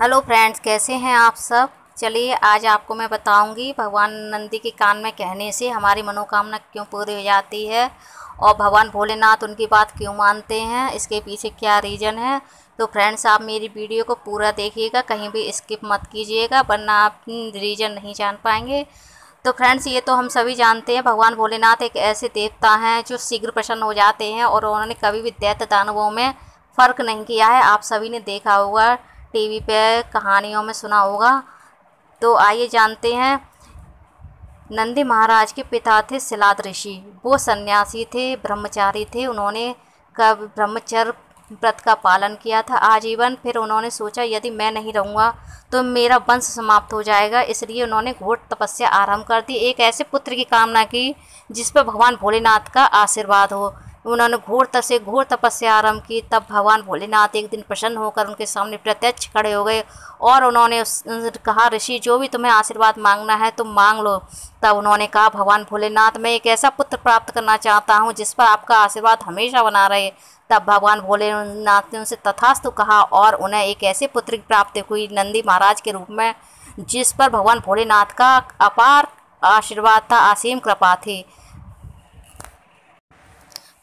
hello friends कैसे हैं आप सब चलिए आज आपको मैं बताऊंगी भगवान नंदी के कान में कहने से हमारी मनोकामना क्यों पूरी हो जाती है और भगवान भोलेनाथ उनकी बात क्यों मानते हैं इसके पीछे क्या रीज़न है तो फ्रेंड्स आप मेरी वीडियो को पूरा देखिएगा कहीं भी स्किप मत कीजिएगा वरना आप रीज़न नहीं जान पाएंगे तो फ्रेंड्स ये तो हम सभी जानते हैं भगवान भोलेनाथ एक ऐसे देवता हैं जो शीघ्र प्रसन्न हो जाते हैं और उन्होंने कभी भी दैत दानवों में फ़र्क नहीं किया है आप सभी ने देखा होगा टीवी पे कहानियों में सुना होगा तो आइए जानते हैं नंदी महाराज के पिता थे सिलाद ऋषि वो सन्यासी थे ब्रह्मचारी थे उन्होंने कब ब्रह्मचर्य व्रत का पालन किया था आजीवन फिर उन्होंने सोचा यदि मैं नहीं रहूँगा तो मेरा वंश समाप्त हो जाएगा इसलिए उन्होंने घोर तपस्या आरंभ कर दी एक ऐसे पुत्र की कामना की जिस पर भगवान भोलेनाथ का आशीर्वाद हो उन्होंने घोर तसे घोर तपस्या आरंभ की तब भगवान भोलेनाथ एक दिन प्रसन्न होकर उनके सामने प्रत्यक्ष खड़े हो गए और उन्होंने कहा ऋषि जो भी तुम्हें आशीर्वाद मांगना है तुम मांग लो तब उन्होंने कहा भगवान भोलेनाथ मैं एक ऐसा पुत्र प्राप्त करना चाहता हूँ जिस पर आपका आशीर्वाद हमेशा बना रहे तब भगवान भोलेनाथ ने उनसे तथास्तु कहा और उन्हें एक ऐसे पुत्र की प्राप्ति हुई नंदी महाराज के रूप में जिस पर भगवान भोलेनाथ का अपार आशीर्वाद था असीम कृपा थी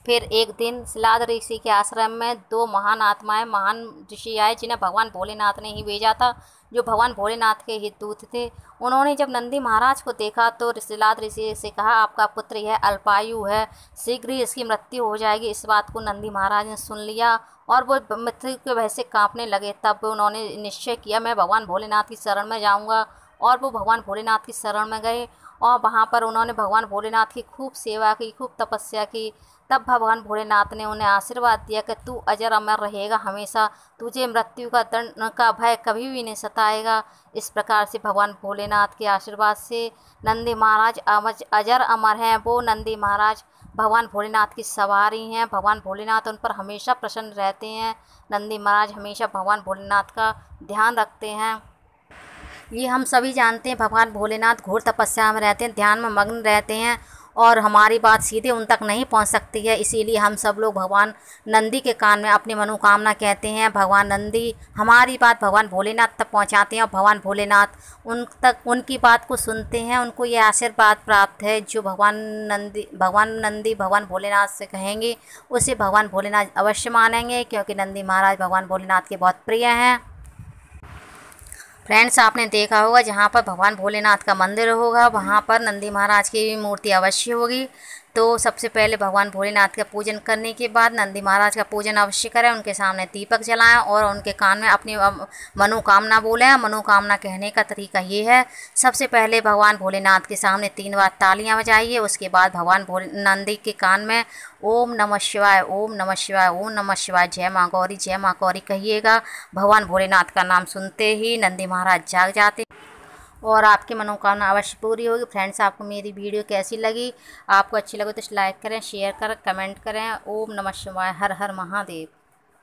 फिर एक दिन सिलाद ऋषि के आश्रम में दो महान आत्माएं महान ऋषि आए जिन्हें भगवान भोलेनाथ ने ही भेजा था जो भगवान भोलेनाथ के हित दूत थे उन्होंने जब नंदी महाराज को देखा तो सिलाद ऋषि से कहा आपका पुत्र यह अल्पायु है शीघ्र ही इसकी मृत्यु हो जाएगी इस बात को नंदी महाराज ने सुन लिया और वो मृत्यु के वह से कांपने लगे तब उन्होंने निश्चय किया मैं भगवान भोलेनाथ की शरण में जाऊँगा और वो भगवान भोलेनाथ की शरण में गए और वहाँ पर उन्होंने भगवान भोलेनाथ की खूब सेवा की खूब तपस्या की तब भगवान भोलेनाथ ने उन्हें आशीर्वाद दिया कि तू अजर अमर रहेगा हमेशा तुझे मृत्यु का दंड का भय कभी भी नहीं सताएगा इस प्रकार से भगवान भोलेनाथ के आशीर्वाद से नंदी महाराज अमर अजर अमर हैं वो नंदी महाराज भगवान भोलेनाथ की सवारी हैं भगवान भोलेनाथ उन पर हमेशा प्रसन्न रहते हैं नंदी महाराज हमेशा भगवान भोलेनाथ का ध्यान रखते हैं ये हम सभी जानते हैं भगवान भोलेनाथ घोर तपस्या में रहते हैं ध्यान में मग्न रहते हैं और हमारी बात सीधे उन तक नहीं पहुंच सकती है इसीलिए हम सब लोग भगवान नंदी के कान में अपनी मनोकामना कहते हैं भगवान नंदी हमारी बात भगवान भोलेनाथ तक पहुंचाते हैं और भगवान भोलेनाथ उन तक उनकी बात को सुनते हैं उनको ये आशीर्वाद प्राप्त है जो भगवान नंदी भगवान नंदी भगवान भोलेनाथ से कहेंगे उसे भगवान भोलेनाथ अवश्य मानेंगे क्योंकि नंदी महाराज भगवान भोलेनाथ के बहुत प्रिय हैं फ्रेंड्स आपने देखा होगा जहाँ पर भगवान भोलेनाथ का मंदिर होगा वहाँ पर नंदी महाराज की भी मूर्ति अवश्य होगी तो सबसे पहले भगवान भोलेनाथ का पूजन करने के बाद नंदी महाराज का पूजन अवश्य करें उनके सामने दीपक जलाएं और उनके कान में अपनी मनोकामना बोलें मनोकामना कहने का तरीका ये है सबसे पहले भगवान भोलेनाथ के सामने तीन बार तालियां बजाइए उसके बाद भगवान भोले नंदी के कान में ओम नमः शिवाय ओम नमः शिवाय ओम नमः शिवाय जय माँ गौरी जय माँ गौरी कहिएगा भगवान भोलेनाथ का नाम सुनते ही नंदी महाराज जाग जाते और आपकी मनोकामना अवश्य पूरी होगी फ्रेंड्स आपको मेरी वीडियो कैसी लगी आपको अच्छी लगे तो लाइक करें शेयर करें कमेंट करें ओम नमः शिवाय हर हर महादेव